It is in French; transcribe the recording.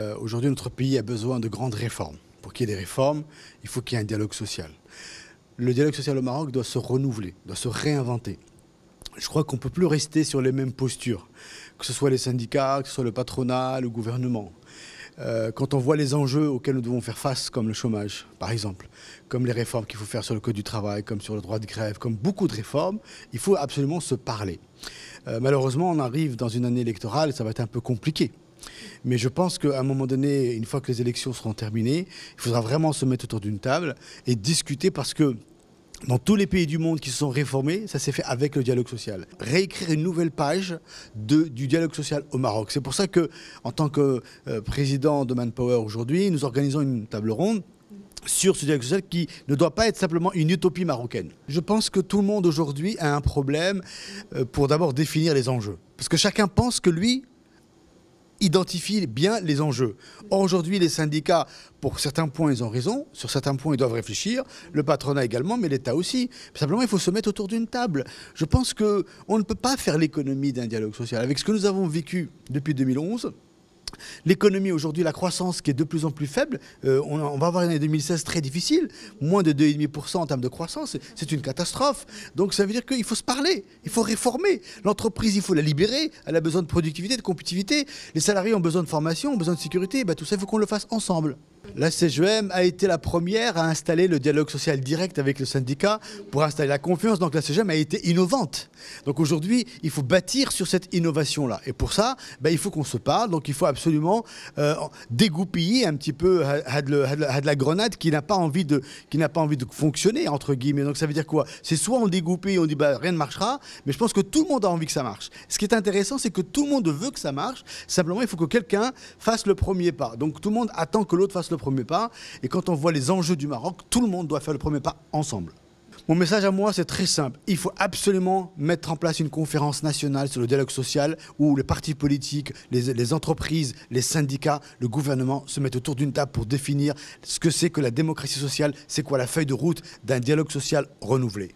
Euh, aujourd'hui, notre pays a besoin de grandes réformes. Pour qu'il y ait des réformes, il faut qu'il y ait un dialogue social. Le dialogue social au Maroc doit se renouveler, doit se réinventer. Je crois qu'on ne peut plus rester sur les mêmes postures, que ce soit les syndicats, que ce soit le patronat, le gouvernement. Euh, quand on voit les enjeux auxquels nous devons faire face, comme le chômage, par exemple, comme les réformes qu'il faut faire sur le code du travail, comme sur le droit de grève, comme beaucoup de réformes, il faut absolument se parler. Euh, malheureusement, on arrive dans une année électorale et ça va être un peu compliqué. Mais je pense qu'à un moment donné, une fois que les élections seront terminées, il faudra vraiment se mettre autour d'une table et discuter parce que dans tous les pays du monde qui se sont réformés, ça s'est fait avec le dialogue social. Réécrire une nouvelle page du dialogue social au Maroc. C'est pour ça que, en tant que euh, président de Manpower aujourd'hui, nous organisons une table ronde sur ce dialogue social qui ne doit pas être simplement une utopie marocaine. Je pense que tout le monde aujourd'hui a un problème euh, pour d'abord définir les enjeux. Parce que chacun pense que lui, identifie bien les enjeux. Or, aujourd'hui, les syndicats, pour certains points, ils ont raison, sur certains points, ils doivent réfléchir, le patronat également, mais l'État aussi. Simplement, il faut se mettre autour d'une table. Je pense qu'on ne peut pas faire l'économie d'un dialogue social. Avec ce que nous avons vécu depuis 2011, L'économie aujourd'hui, la croissance qui est de plus en plus faible, euh, on, va avoir une année 2016 très difficile, moins de 2,5% en termes de croissance, c'est une catastrophe. Donc ça veut dire qu'il faut se parler, il faut réformer. L'entreprise, il faut la libérer, elle a besoin de productivité, de compétitivité. Les salariés ont besoin de formation, ont besoin de sécurité, eh ben, tout ça, il faut qu'on le fasse ensemble. La CGM a été la première à installer le dialogue social direct avec le syndicat pour installer la confiance. Donc la CGM a été innovante. Donc aujourd'hui, il faut bâtir sur cette innovation-là. Et pour ça, ben, il faut qu'on se parle. Donc il faut absolument euh, dégoupiller un petit peu de la, grenade qui n'a pas envie de qui n'a pas envie de fonctionner entre guillemets. Donc ça veut dire quoi C'est soit on dégoupille, on dit bah rien ne marchera, mais je pense que tout le monde a envie que ça marche. Ce qui est intéressant, c'est que tout le monde veut que ça marche. Simplement, il faut que quelqu'un fasse le premier pas. Donc tout le monde attend que l'autre fasse le premier pas. Et quand on voit les enjeux du Maroc, tout le monde doit faire le premier pas ensemble. Mon message à moi, c'est très simple. Il faut absolument mettre en place une conférence nationale sur le dialogue social où les partis politiques, les entreprises, les syndicats, le gouvernement se mettent autour d'une table pour définir ce que c'est que la démocratie sociale, c'est quoi la feuille de route d'un dialogue social renouvelé.